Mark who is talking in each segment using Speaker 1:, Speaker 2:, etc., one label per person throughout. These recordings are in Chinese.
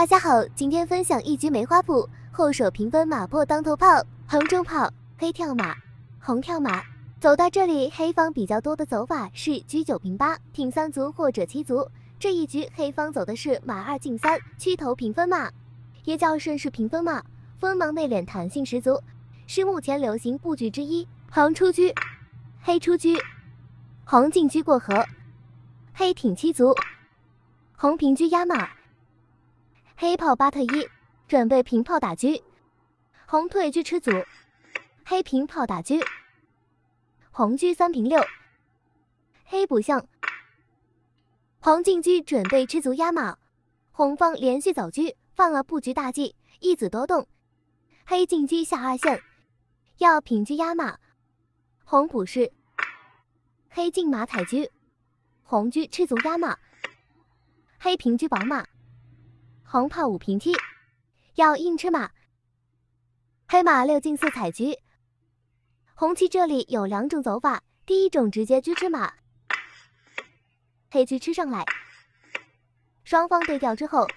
Speaker 1: 大家好，今天分享一局梅花谱，后手平分马破当头炮，红中炮，黑跳马，红跳马。走到这里，黑方比较多的走法是车九平八，挺三卒或者七卒。这一局黑方走的是马二进三，居头平分马，也叫顺势平分马，锋芒内敛，弹性十足，是目前流行布局之一。红出车，黑出车，红进车过河，黑挺七卒，红平车压马。黑炮八退一，准备平炮打车。红退车吃卒，黑平炮打车。红车三平六，黑补象。黄进车准备吃卒压马。红方连续走车，犯了布局大忌，一子多动。黑进车下二线，要平车压马。红补士。黑进马踩车。红车吃卒压马。黑平车宝马。红炮五平七，要硬吃马。黑马六进四，踩车。红棋这里有两种走法，第一种直接车吃马，黑车吃上来，双方对调之后，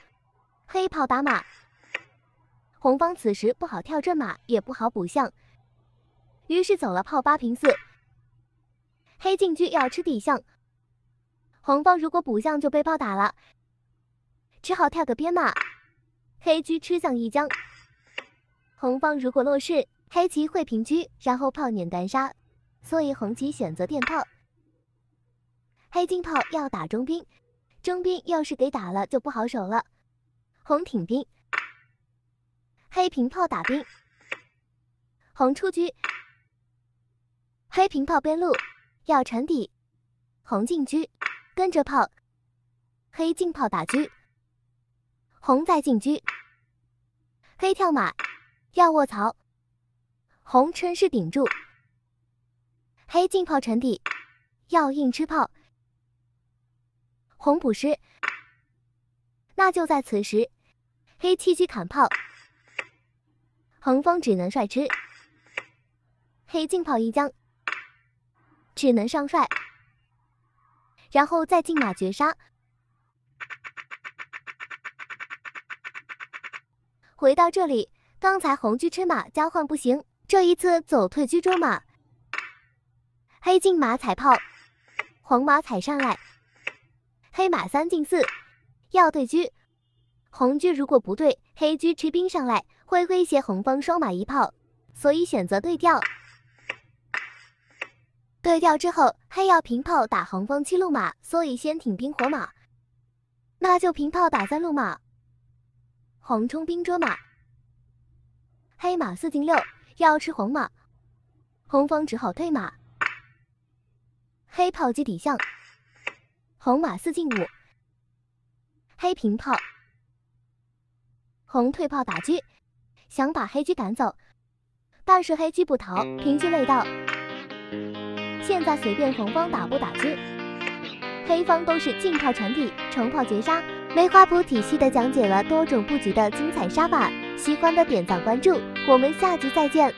Speaker 1: 黑炮打马。红方此时不好跳阵马，也不好补象，于是走了炮八平四。黑进车要吃底象，红方如果补象就被炮打了。只好跳个边马，黑车吃象一将。红方如果落势，黑棋会平车，然后炮碾单杀，所以红棋选择电炮。黑进炮要打中兵，中兵要是给打了就不好守了。红挺兵，黑平炮打兵。红出车，黑平炮边路要沉底。红进车跟着炮，黑进炮打车。红在进车，黑跳马，要卧槽！红趁势顶住，黑进炮沉底，要硬吃炮。红补士。那就在此时，黑弃车砍炮，红方只能帅吃。黑进炮一将，只能上帅，然后再进马绝杀。回到这里，刚才红车吃马交换不行，这一次走退车捉马，黑进马踩炮，黄马踩上来，黑马三进四要对车，红车如果不对，黑车吃兵上来会威胁红方双马一炮，所以选择对调。对调之后，黑要平炮打红方七路马，所以先挺兵活马，那就平炮打三路马。红冲兵捉马，黑马四进六要吃红马，红方只好退马。黑炮击底象，红马四进五，黑平炮，红退炮打车，想把黑车赶走，但是黑车不逃，平车未到。现在随便红方打不打车，黑方都是进炮传底，成炮绝杀。梅花谱体系的讲解了多种布局的精彩杀法，喜欢的点赞关注，我们下集再见。